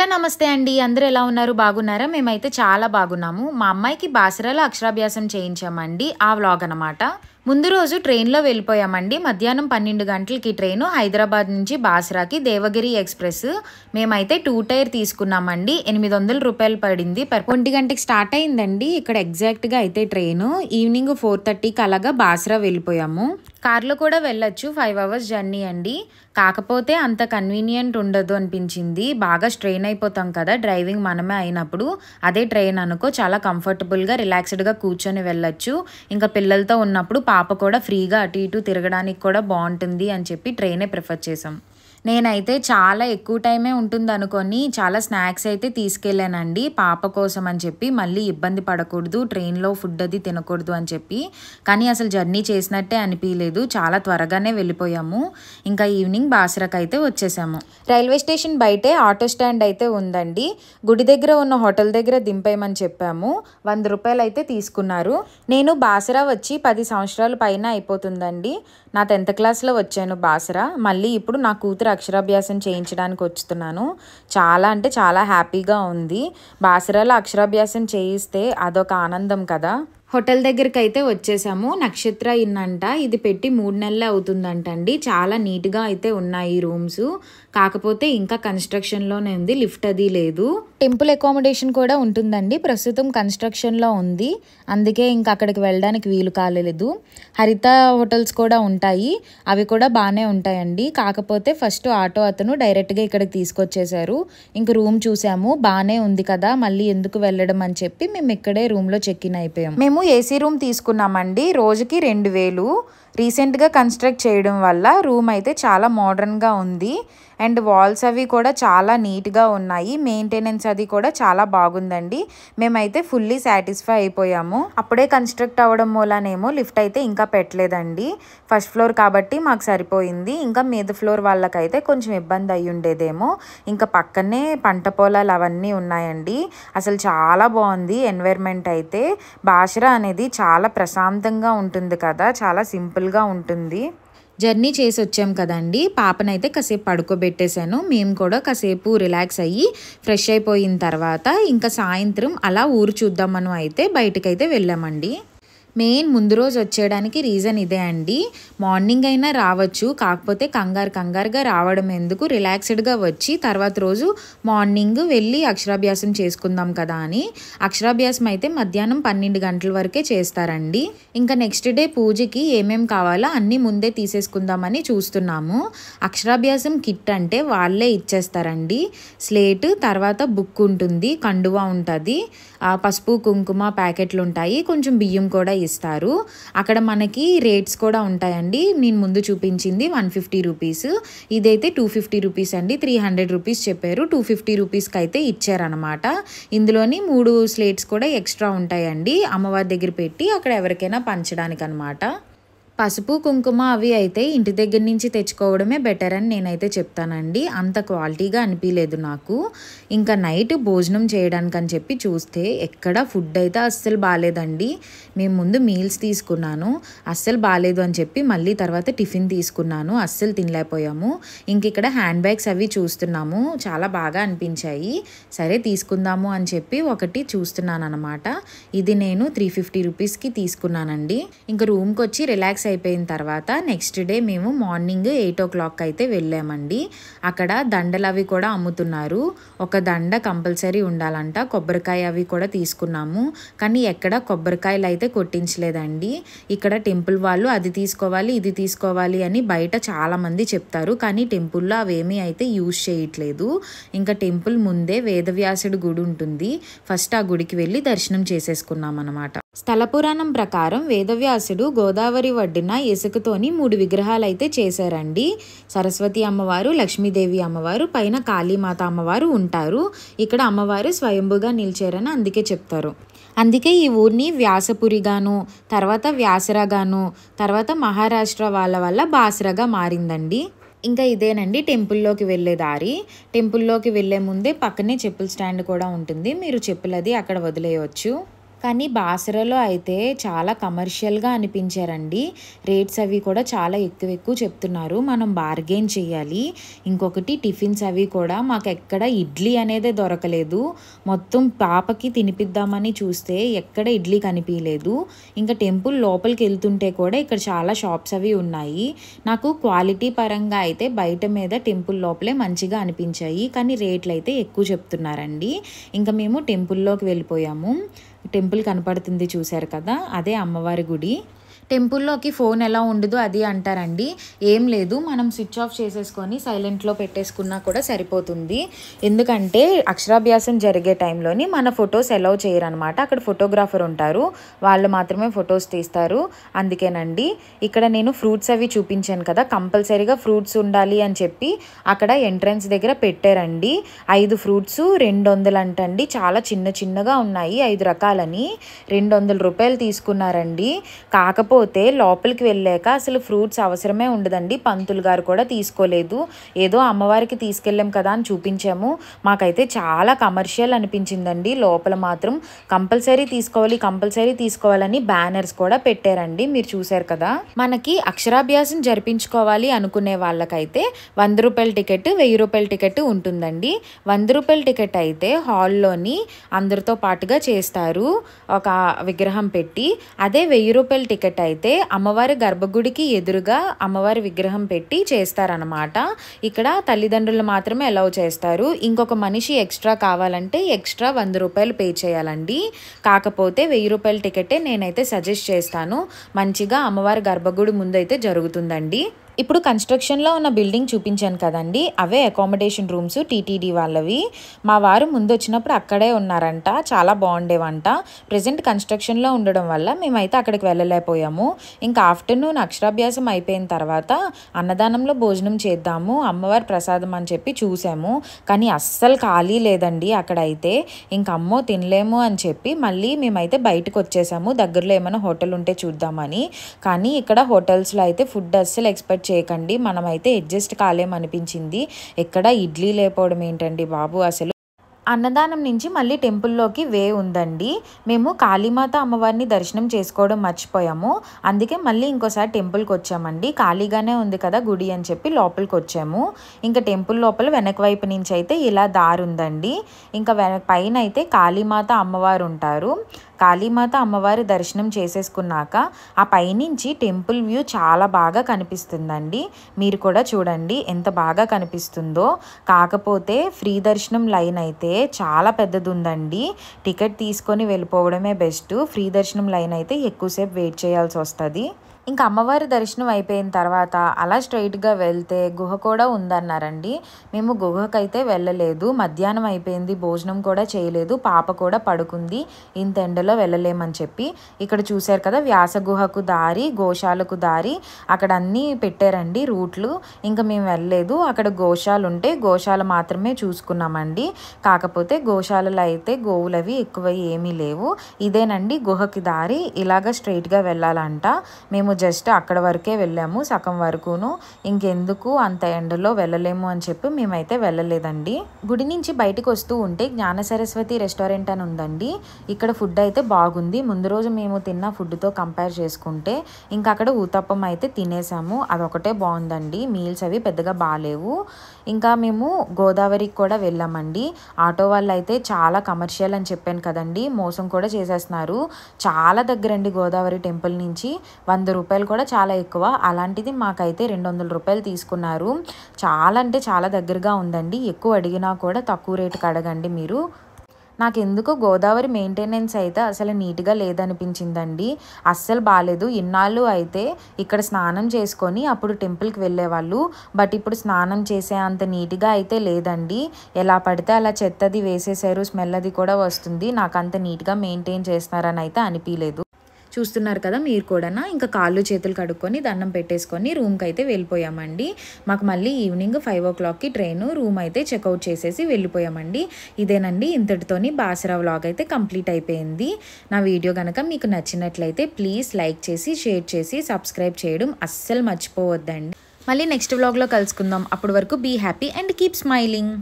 hello నమస్తే అండి అందరు ఎలా ఉన్నారు బాగున్నారా మేమైతే చాలా బాగున్నాము మా అమ్మాయికి బాసరాలో అక్షరాభ్యాసం చేయించామండి ఆ వ్లాగ్ అనమాట ముందు రోజు ట్రైన్లో వెళ్ళిపోయామండి మధ్యాహ్నం పన్నెండు గంటలకి ట్రైను హైదరాబాద్ నుంచి బాసరాకి దేవగిరి ఎక్స్ప్రెస్ మేమైతే టూ టైర్ తీసుకున్నామండి ఎనిమిది వందల రూపాయలు పడింది ఒంటి గంటకి స్టార్ట్ అయిందండి ఇక్కడ ఎగ్జాక్ట్గా అయితే ట్రైను ఈవినింగ్ ఫోర్ థర్టీకి అలాగా బాసరా వెళ్ళిపోయాము కార్లో కూడా వెళ్ళచ్చు ఫైవ్ అవర్స్ జర్నీ అండి కాకపోతే అంత కన్వీనియంట్ ఉండదు అనిపించింది బాగా స్ట్రెయిన్ అయిపోతాం కదా డ్రైవింగ్ మనమే అయినప్పుడు అదే ట్రైన్ అనుకో చాలా కంఫర్టబుల్గా రిలాక్స్డ్గా కూర్చొని వెళ్ళొచ్చు ఇంకా పిల్లలతో ఉన్నప్పుడు పాప కూడా ఫ్రీగా అటు ఇటు తిరగడానికి కూడా బాగుంటుంది అని చెప్పి ట్రైనే ప్రిఫర్ చేసాం నేనైతే చాలా ఎక్కువ టైమే ఉంటుంది అనుకొని చాలా స్నాక్స్ అయితే తీసుకెళ్ళానండి పాప కోసం అని చెప్పి మళ్ళీ ఇబ్బంది పడకూడదు ట్రైన్లో ఫుడ్ అది తినకూడదు అని చెప్పి కానీ అసలు జర్నీ చేసినట్టే అనిపించలేదు చాలా త్వరగానే వెళ్ళిపోయాము ఇంకా ఈవినింగ్ బాసరకు అయితే వచ్చేసాము రైల్వే స్టేషన్ బయటే ఆటో స్టాండ్ అయితే ఉందండి గుడి దగ్గర ఉన్న హోటల్ దగ్గర దింపేయమని చెప్పాము వంద రూపాయలు అయితే తీసుకున్నారు నేను బాసరా వచ్చి పది సంవత్సరాల పైన అయిపోతుందండి నా టెన్త్ క్లాస్లో వచ్చాను బాసరా మళ్ళీ ఇప్పుడు నా కూతురు అక్షరాభ్యాసం చేయించడానికి వచ్చుతున్నాను చాలా అంటే చాలా హ్యాపీగా ఉంది బాసరాల అక్షరాభ్యాసం చేయిస్తే అదొక ఆనందం కదా హోటల్ దగ్గరికి అయితే వచ్చేసాము నక్షత్ర ఇన్ అంట ఇది పెట్టి మూడు నెలలు అవుతుందంట అండి చాలా నీట్గా అయితే ఉన్నాయి ఈ రూమ్స్ కాకపోతే ఇంకా కన్స్ట్రక్షన్లోనే ఉంది లిఫ్ట్ అది లేదు టెంపుల్ అకామిడేషన్ కూడా ఉంటుందండి ప్రస్తుతం కన్స్ట్రక్షన్లో ఉంది అందుకే ఇంకా అక్కడికి వెళ్ళడానికి వీలు కాలేదు హరిత హోటల్స్ కూడా ఉంటాయి అవి కూడా బాగానే ఉంటాయండి కాకపోతే ఫస్ట్ ఆటో అతను డైరెక్ట్గా ఇక్కడికి తీసుకొచ్చేశారు ఇంక రూమ్ చూసాము బాగానే ఉంది కదా మళ్ళీ ఎందుకు వెళ్ళడం అని చెప్పి మేము ఇక్కడే రూమ్లో చెక్ ఇన్ అయిపోయాము మేము మేము ఏసీ రూమ్ తీసుకున్నామండి రోజుకి రెండు వేలు రీసెంట్గా కన్స్ట్రక్ట్ చేయడం వల్ల రూమ్ అయితే చాలా మోడర్న్గా ఉంది అండ్ వాల్స్ అవి కూడా చాలా నీట్గా ఉన్నాయి మెయింటెనెన్స్ అది కూడా చాలా బాగుందండి మేమైతే ఫుల్లీ సాటిస్ఫై అయిపోయాము అప్పుడే కన్స్ట్రక్ట్ అవ్వడం మూలనేమో లిఫ్ట్ అయితే ఇంకా పెట్టలేదండి ఫస్ట్ ఫ్లోర్ కాబట్టి మాకు సరిపోయింది ఇంకా మీద ఫ్లోర్ వాళ్ళకైతే కొంచెం ఇబ్బంది అయి ఉండేదేమో ఇంకా పక్కనే పంట పొలాలు అవన్నీ ఉన్నాయండి అసలు చాలా బాగుంది ఎన్వైర్మెంట్ అయితే బాషరా అనేది చాలా ప్రశాంతంగా ఉంటుంది కదా చాలా సింపుల్ సింపుల్గా ఉంటుంది జర్నీ చేసి వచ్చాం కదండి పాపనైతే కాసేపు పడుకోబెట్టేశాను మేము కూడా కాసేపు రిలాక్స్ అయ్యి ఫ్రెష్ అయిపోయిన తర్వాత ఇంకా సాయంత్రం అలా ఊరు చూద్దామను అయితే బయటకైతే వెళ్ళామండి మెయిన్ ముందు రోజు వచ్చేయడానికి రీజన్ ఇదే అండి మార్నింగ్ అయినా రావచ్చు కాకపోతే కంగారు కంగారుగా రావడం ఎందుకు రిలాక్స్డ్గా వచ్చి తర్వాత రోజు మార్నింగ్ వెళ్ళి అక్షరాభ్యాసం చేసుకుందాం కదా అని అక్షరాభ్యాసం అయితే మధ్యాహ్నం పన్నెండు గంటల వరకే చేస్తారండి ఇంకా నెక్స్ట్ డే పూజకి ఏమేం కావాలో అన్నీ ముందే తీసేసుకుందామని చూస్తున్నాము అక్షరాభ్యాసం కిట్ అంటే వాళ్ళే ఇచ్చేస్తారండి స్లేట్ తర్వాత బుక్ ఉంటుంది కండువా ఉంటుంది పసుపు కుంకుమ ప్యాకెట్లు ఉంటాయి కొంచెం బియ్యం కూడా ఇస్తారు అక్కడ మనకి రేట్స్ కూడా ఉంటాయండి నేను ముందు చూపించింది వన్ ఫిఫ్టీ రూపీస్ ఇదైతే టూ ఫిఫ్టీ రూపీస్ అండి త్రీ హండ్రెడ్ రూపీస్ చెప్పారు టూ ఫిఫ్టీ రూపీస్కి అయితే ఇచ్చారనమాట ఇందులోని మూడు స్లేట్స్ కూడా ఎక్స్ట్రా ఉంటాయండి అమ్మవారి దగ్గర పెట్టి అక్కడ ఎవరికైనా పంచడానికి అనమాట పసుపు కుంకుమ అవి అయితే ఇంటి దగ్గర నుంచి తెచ్చుకోవడమే బెటర్ అని నేనైతే చెప్తానండి అంత క్వాలిటీగా అనిపించలేదు నాకు ఇంకా నైట్ భోజనం చేయడానికి అని చెప్పి చూస్తే ఎక్కడ ఫుడ్ అయితే అస్సలు బాగాలేదండి మేము ముందు మీల్స్ తీసుకున్నాను అస్సలు బాగాలేదు అని చెప్పి మళ్ళీ తర్వాత టిఫిన్ తీసుకున్నాను అస్సలు తినలేకపోయాము ఇంక ఇక్కడ హ్యాండ్ బ్యాగ్స్ అవి చూస్తున్నాము చాలా బాగా అనిపించాయి సరే తీసుకుందాము అని చెప్పి ఒకటి చూస్తున్నాను అనమాట ఇది నేను త్రీ ఫిఫ్టీ రూపీస్కి తీసుకున్నానండి ఇంకా రూమ్కి వచ్చి రిలాక్స్ అయిపోయిన తర్వాత నెక్స్ట్ డే మేము మార్నింగ్ ఎయిట్ ఓ క్లాక్ అయితే వెళ్ళామండి అక్కడ దండలు అవి కూడా అమ్ముతున్నారు ఒక దండ కంపల్సరీ ఉండాలంట కొబ్బరికాయ అవి కూడా తీసుకున్నాము కానీ ఎక్కడ కొబ్బరికాయలు అయితే కొట్టించలేదండి ఇక్కడ టెంపుల్ వాళ్ళు అది తీసుకోవాలి ఇది తీసుకోవాలి అని బయట చాలామంది చెప్తారు కానీ టెంపుల్లో అవేమీ అయితే యూజ్ చేయట్లేదు ఇంకా టెంపుల్ ముందే వేదవ్యాసుడు గుడి ఉంటుంది ఫస్ట్ ఆ గుడికి వెళ్ళి దర్శనం చేసేసుకున్నాం అనమాట స్థలపురాణం ప్రకారం వేదవ్యాసుడు గోదావరి ఒడ్డున ఇసుకతోని మూడు విగ్రహాలైతే చేశారండి సరస్వతి అమ్మవారు లక్ష్మీదేవి అమ్మవారు పైన కాళీమాత అమ్మవారు ఉంటారు ఇక్కడ అమ్మవారు స్వయంభుగా నిలిచారని అందుకే చెప్తారు అందుకే ఈ ఊరిని వ్యాసపురిగాను తర్వాత వ్యాసరగాను తర్వాత మహారాష్ట్ర వాళ్ళ వల్ల బాసరగా మారిందండి ఇంకా ఇదేనండి టెంపుల్లోకి వెళ్ళే దారి టెంపుల్లోకి వెళ్ళే ముందే పక్కనే చెప్పుల స్టాండ్ కూడా ఉంటుంది మీరు చెప్పులది అక్కడ వదిలేయవచ్చు కానీ బాసరలో అయితే చాలా కమర్షియల్గా అనిపించారండి రేట్స్ అవి కూడా చాలా ఎక్కువ ఎక్కువ చెప్తున్నారు మనం బార్గెయిన్ చేయాలి ఇంకొకటి టిఫిన్స్ అవి కూడా మాకు ఎక్కడ ఇడ్లీ అనేది దొరకలేదు మొత్తం పాపకి తినిపిద్దామని చూస్తే ఎక్కడ ఇడ్లీ కనిపించలేదు ఇంకా టెంపుల్ లోపలికి వెళ్తుంటే కూడా ఇక్కడ చాలా షాప్స్ అవి ఉన్నాయి నాకు క్వాలిటీ పరంగా అయితే బయట మీద టెంపుల్ లోపలే మంచిగా అనిపించాయి కానీ రేట్లు అయితే ఎక్కువ చెప్తున్నారండి ఇంకా మేము టెంపుల్లోకి వెళ్ళిపోయాము టెంపుల్ కనపడుతుంది చూశారు కదా అదే అమ్మవారి గుడి టెంపుల్లోకి ఫోన్ ఎలా ఉండదు అది అంటారండి ఏం లేదు మనం స్విచ్ ఆఫ్ చేసేసుకొని సైలెంట్లో పెట్టేసుకున్నా కూడా సరిపోతుంది ఎందుకంటే అక్షరాభ్యాసం జరిగే టైంలోని మన ఫొటోస్ అలౌ చేయరనమాట అక్కడ ఫోటోగ్రాఫర్ ఉంటారు వాళ్ళు మాత్రమే ఫొటోస్ తీస్తారు అందుకేనండి ఇక్కడ నేను ఫ్రూట్స్ అవి చూపించాను కదా కంపల్సరీగా ఫ్రూట్స్ ఉండాలి అని చెప్పి అక్కడ ఎంట్రన్స్ దగ్గర పెట్టారండి ఐదు ఫ్రూట్స్ రెండు వందలు అంటండి చాలా చిన్న చిన్నగా ఉన్నాయి ఐదు రకాలని రెండు వందల రూపాయలు తీసుకున్నారండి కాకపోతే కాకపోతే లోపలికి వెళ్ళాక అసలు ఫ్రూట్స్ అవసరమే ఉండదండి పంతులు గారు కూడా తీసుకోలేదు ఏదో అమ్మవారికి తీసుకెళ్ళాం కదా అని చూపించాము మాకైతే చాలా కమర్షియల్ అనిపించిందండి లోపల మాత్రం కంపల్సరీ తీసుకోవాలి కంపల్సరీ తీసుకోవాలని బ్యానర్స్ కూడా పెట్టారండి మీరు చూశారు కదా మనకి అక్షరాభ్యాసం జరిపించుకోవాలి అనుకునే వాళ్ళకైతే వంద రూపాయల టికెట్ వెయ్యి రూపాయల టికెట్ ఉంటుందండి వంద రూపాయల టికెట్ అయితే హాల్లోని అందరితో పాటుగా చేస్తారు ఒక విగ్రహం పెట్టి అదే వెయ్యి రూపాయల టికెట్ అయితే అమ్మవారి గర్భగుడికి ఎదురుగా అమ్మవారి విగ్రహం పెట్టి చేస్తారనమాట ఇక్కడ తల్లిదండ్రులు మాత్రమే అలౌ చేస్తారు ఇంకొక మనిషి ఎక్స్ట్రా కావాలంటే ఎక్స్ట్రా వంద రూపాయలు పే చేయాలండి కాకపోతే వెయ్యి రూపాయల టికెటే నేనైతే సజెస్ట్ చేస్తాను మంచిగా అమ్మవారి గర్భగుడి ముందైతే జరుగుతుందండి ఇప్పుడు కన్స్ట్రక్షన్లో ఉన్న బిల్డింగ్ చూపించాను కదండి అవే అకామిడేషన్ రూమ్స్ టీటీడీ వాళ్ళవి మా వారు ముందు వచ్చినప్పుడు అక్కడే ఉన్నారంట చాలా బాగుండేవంట ప్రజెంట్ కన్స్ట్రక్షన్లో ఉండడం వల్ల మేమైతే అక్కడికి వెళ్ళలేకపోయాము ఇంకా ఆఫ్టర్నూన్ అక్షరాభ్యాసం అయిపోయిన తర్వాత అన్నదానంలో భోజనం చేద్దాము అమ్మవారి ప్రసాదం అని చెప్పి చూసాము కానీ అస్సలు ఖాళీ లేదండి అక్కడైతే ఇంక అమ్మో తినలేము అని చెప్పి మళ్ళీ మేమైతే బయటకు వచ్చేసాము దగ్గరలో ఏమైనా హోటల్ ఉంటే చూద్దామని కానీ ఇక్కడ హోటల్స్లో అయితే ఫుడ్ అస్సలు ఎక్స్పెక్ట్ చేయకండి మనమైతే అడ్జస్ట్ కాలేమనిపించింది ఎక్కడ ఇడ్లీ లేకపోవడం ఏంటండి బాబు అసలు అన్నదానం నుంచి మళ్ళీ టెంపుల్లోకి వే ఉందండి మేము కాళీమాత అమ్మవారిని దర్శనం చేసుకోవడం మర్చిపోయాము అందుకే మళ్ళీ ఇంకోసారి టెంపుల్కి వచ్చామండి ఖాళీగానే ఉంది కదా గుడి అని చెప్పి లోపలికి వచ్చాము ఇంకా టెంపుల్ లోపల వెనక వైపు నుంచి అయితే ఇలా దారి ఉందండి ఇంకా పైన అయితే కాళీమాత అమ్మవారు ఉంటారు కాళీమాత అమ్మవారి దర్శనం చేసేసుకున్నాక ఆ పైనుంచి టెంపుల్ వ్యూ చాలా బాగా కనిపిస్తుందండి మీరు కూడా చూడండి ఎంత బాగా కనిపిస్తుందో కాకపోతే ఫ్రీ దర్శనం లైన్ అయితే చాలా పెద్దది ఉందండి టికెట్ తీసుకొని వెళ్ళిపోవడమే బెస్ట్ ఫ్రీ దర్శనం లైన్ అయితే ఎక్కువసేపు వెయిట్ చేయాల్సి వస్తుంది ఇంకా అమ్మవారి దర్శనం అయిపోయిన తర్వాత అలా స్ట్రైట్గా వెళ్తే గుహ కూడా ఉందన్నారండి మేము గుహకైతే వెళ్ళలేదు మధ్యాహ్నం అయిపోయింది భోజనం కూడా చేయలేదు పాప కూడా పడుకుంది ఇంత ఎండలో వెళ్ళలేమని చెప్పి ఇక్కడ చూశారు కదా వ్యాస గుహకు దారి గోశాలకు దారి అక్కడ అన్నీ పెట్టారండి రూట్లు ఇంకా మేము వెళ్ళలేదు అక్కడ గోశాలు ఉంటే గోశాల మాత్రమే చూసుకున్నామండి కాకపోతే గోశాలలో అయితే గోవులవి ఎక్కువ ఏమీ లేవు ఇదేనండి గుహకి దారి ఇలాగ స్ట్రైట్గా వెళ్ళాలంట మేము జస్ట్ అక్కడ వరకే వెళ్ళాము సగం వరకును ఇంకెందుకు అంత ఎండలో వెళ్ళలేము అని చెప్పి మేమైతే వెళ్ళలేదండి గుడి నుంచి బయటకు వస్తూ ఉంటే జ్ఞాన సరస్వతి రెస్టారెంట్ అని ఉందండి ఇక్కడ ఫుడ్ అయితే బాగుంది ముందు రోజు మేము తిన్న ఫుడ్తో కంపేర్ చేసుకుంటే ఇంకా అక్కడ ఊతప్పం అయితే తినేసాము అదొకటే బాగుందండి మీల్స్ అవి పెద్దగా బాగాలేవు ఇంకా మేము గోదావరికి కూడా వెళ్ళామండి ఆటో వాళ్ళు అయితే చాలా కమర్షియల్ అని చెప్పాను కదండి మోసం కూడా చేసేస్తున్నారు చాలా దగ్గరండి గోదావరి టెంపుల్ నుంచి వంద రూపాయలు రూపాయలు కూడా చాలా ఎక్కువ అలాంటిది మాకైతే రెండు వందల రూపాయలు తీసుకున్నారు చాలా అంటే చాలా దగ్గరగా ఉందండి ఎక్కువ అడిగినా కూడా తక్కువ రేటుకి అడగండి మీరు నాకు ఎందుకు గోదావరి మెయింటెనెన్స్ అయితే అసలు నీట్గా లేదనిపించిందండి అస్సలు బాగాలేదు ఇన్నాళ్ళు అయితే ఇక్కడ స్నానం చేసుకొని అప్పుడు టెంపుల్కి వెళ్ళేవాళ్ళు బట్ ఇప్పుడు స్నానం చేసే అంత నీట్గా అయితే లేదండి ఎలా పడితే అలా చెత్తది వేసేసారు స్మెల్ అది కూడా వస్తుంది నాకు అంత నీట్గా మెయింటైన్ చేస్తున్నారని అయితే అనిపించలేదు చూస్తున్నారు కదా మీరు కూడా ఇంకా కాళ్ళు చేతులు కడుక్కొని దండం పెట్టేసుకొని రూమ్కి అయితే వెళ్ళిపోయామండి మాకు మళ్ళీ ఈవినింగ్ ఫైవ్ ఓ క్లాక్కి ట్రైన్ రూమ్ అయితే చెక్అవుట్ చేసేసి వెళ్ళిపోయామండి ఇదేనండి ఇంతటితోని బాసరా వ్లాగ్ అయితే కంప్లీట్ అయిపోయింది నా వీడియో కనుక మీకు నచ్చినట్లయితే ప్లీజ్ లైక్ చేసి షేర్ చేసి సబ్స్క్రైబ్ చేయడం అస్సలు మర్చిపోవద్దండి మళ్ళీ నెక్స్ట్ వ్లాగ్లో కలుసుకుందాం అప్పటి వరకు be happy and keep smiling